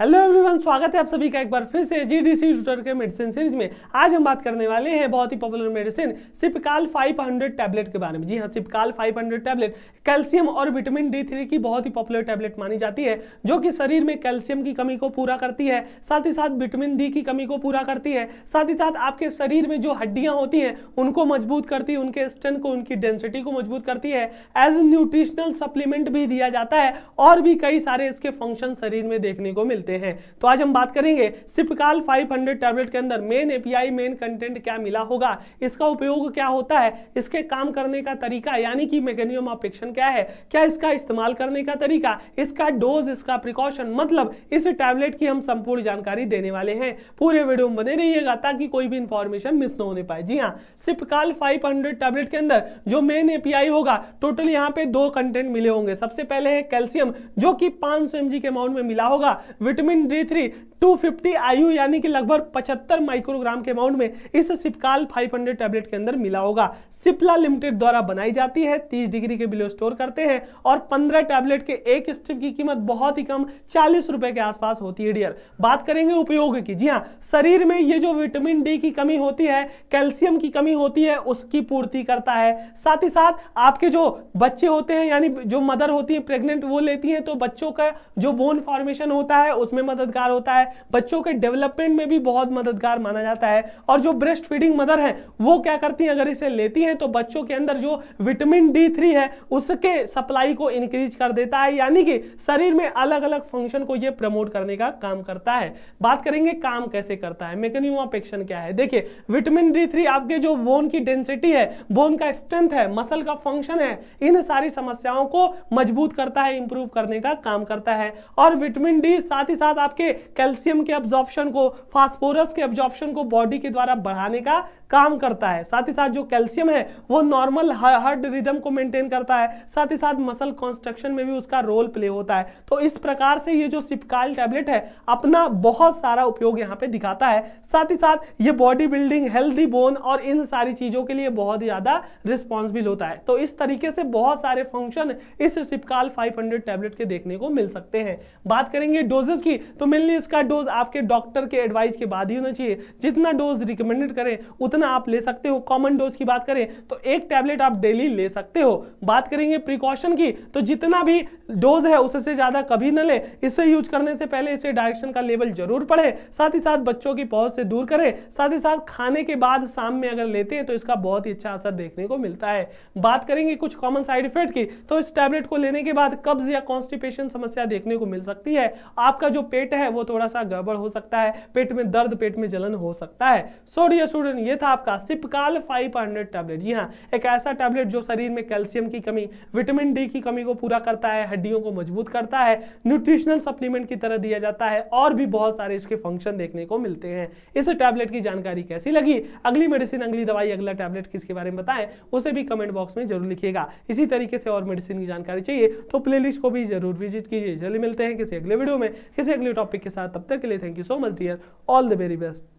hello everyone स्वागत है आप सभी का एक बार फिर से जी डी सी ट्यूटर के मेडिसिन सीरीज में आज हम बात करने वाले हैं बहुत ही पॉपुलर मेडिसिन सिपकाल 500 टैबलेट के बारे में जी हाँ सिपकाल 500 टैबलेट कैल्शियम और विटामिन डी थ्री की बहुत ही पॉपुलर टैबलेट मानी जाती है जो कि शरीर में कैल्शियम की कमी को पूरा करती है साथ ही साथ विटामिन डी की कमी को पूरा करती है साथ ही साथ आपके शरीर में जो हड्डियाँ होती हैं उनको मजबूत करती है उनके स्ट्रेंथ को उनकी डेंसिटी को मजबूत करती है एज न्यूट्रिशनल सप्लीमेंट भी दिया जाता है और भी कई सारे इसके फंक्शन शरीर में देखने को मिलते मिलते हैं तो आज हम बात करेंगे सिपकाल 500 टैबलेट के अंदर मेन एपीआई मेन कंटेंट क्या मिला होगा इसका उपयोग क्या होता है इसके काम करने का तरीका यानी कि मैकेनिज्म ऑफ एक्शन क्या है क्या इसका इस्तेमाल करने का तरीका इसका डोज इसका प्रिकॉशन मतलब इस टैबलेट की हम संपूर्ण जानकारी देने वाले हैं पूरे वीडियो में बने रहिएगा ताकि कोई भी इंफॉर्मेशन मिस न होने पाए जी हाँ सिपकाल फाइव टैबलेट के अंदर जो मेन एपीआई होगा टोटल यहाँ पे दो कंटेंट मिले होंगे सबसे पहले है कैल्शियम जो कि 500 सौ के अमाउंट में मिला होगा vitamin D three two fifty IU यानी कि लगभग पचहत्तर माइक्रोग्राम के अमाउंट में इस सिपकाल 500 टैबलेट के अंदर मिला होगा सिप्ला लिमिटेड द्वारा बनाई जाती है 30 डिग्री के बिलो स्टोर करते हैं और 15 टैबलेट के एक स्ट्रिप की कीमत बहुत ही कम चालीस रुपए के आसपास होती है डियर बात करेंगे उपयोग की जी हाँ शरीर में ये जो विटामिन डी की कमी होती है कैल्शियम की कमी होती है उसकी पूर्ति करता है साथ ही साथ आपके जो बच्चे होते हैं यानी जो मदर होती है प्रेगनेंट वो लेती है तो बच्चों का जो बोन फॉर्मेशन होता है उसमें मददगार होता है बच्चों के डेवलपमेंट में भी बहुत मददगार माना जाता है और जो ब्रेस्ट फीडिंग मदर है वो क्या करती है अगर इसे लेती हैं तो बच्चों के अंदर जो विटामिन डी थ्री है उसके सप्लाई को इंक्रीज कर देता है यानी कि शरीर में अलग अलग फंक्शन को ये प्रमोट करने का काम करता है बात करेंगे काम कैसे करता है मेकनिम ऑफ एक्शन क्या है देखिए विटामिन डी थ्री आपके जो बोन की डेंसिटी है बोन का स्ट्रेंथ है मसल का फंक्शन है इन सारी समस्याओं को मजबूत करता है इंप्रूव करने का काम करता है और विटामिन डी साथ ही ही साथ आपके कैल्शियम के अब्जॉर्प्शन को फास्फोरस के अब्जॉर्प्शन को बॉडी के द्वारा बढ़ाने का काम करता है साथ ही साथ जो कैल्शियम है वो नॉर्मल हार्ट रिदम को मेंटेन करता है साथ ही साथ मसल कॉन्स्ट्रक्शन में भी उसका रोल प्ले होता है तो इस प्रकार से ये जो सिपकाल टैबलेट है अपना बहुत सारा उपयोग यहाँ पे दिखाता है साथ ही साथ ये बॉडी बिल्डिंग हेल्दी बोन और इन सारी चीज़ों के लिए बहुत ज़्यादा रिस्पॉन्सिबिल होता है तो इस तरीके से बहुत सारे फंक्शन इस सिपकाल 500 टैबलेट के देखने को मिल सकते हैं बात करेंगे डोजेस की तो मेनली इसका डोज आपके डॉक्टर के एडवाइस के बाद ही होना चाहिए जितना डोज रिकमेंडेड करें उतना आप ले सकते हो कॉमन डोज की बात करें तो एक टैबलेट आप डेली ले सकते हो बात करेंगे प्रिकॉशन की तो जितना भी डोज है उससे ज़्यादा कभी ना ले इसे यूज करने से पहले इसे डायरेक्शन का लेवल जरूर पढ़े साथ ही साथ बच्चों की पहुंच से दूर करें साथ ही साथ खाने के बाद शाम में अगर लेते हैं तो इसका बहुत ही अच्छा असर देखने को मिलता है बात करेंगे कुछ कॉमन साइड इफेक्ट की तो इस टैबलेट को लेने के बाद कब्ज या कॉन्स्टिपेशन समस्या देखने को मिल सकती है आपका आपका जो पेट है वो थोड़ा सा गड़बड़ हो सकता है पेट में दर्द पेट में जलन हो सकता है सो डियर स्टूडेंट ये था आपका सिपकाल फाइव हंड्रेड टैबलेट जी हाँ एक ऐसा टैबलेट जो शरीर में कैल्शियम की कमी विटामिन डी की कमी को पूरा करता है हड्डियों को मजबूत करता है न्यूट्रिशनल सप्लीमेंट की तरह दिया जाता है और भी बहुत सारे इसके फंक्शन देखने को मिलते हैं इस टैबलेट की जानकारी कैसी लगी अगली मेडिसिन अगली दवाई अगला टैबलेट किसके बारे में बताएं उसे भी कमेंट बॉक्स में जरूर लिखिएगा इसी तरीके से और मेडिसिन की जानकारी चाहिए तो प्लेलिस्ट को भी जरूर विजिट कीजिए जल्दी मिलते हैं किसी अगले वीडियो में किसी अगले टॉपिक के साथ तब तक के लिए thank you so much dear all the very best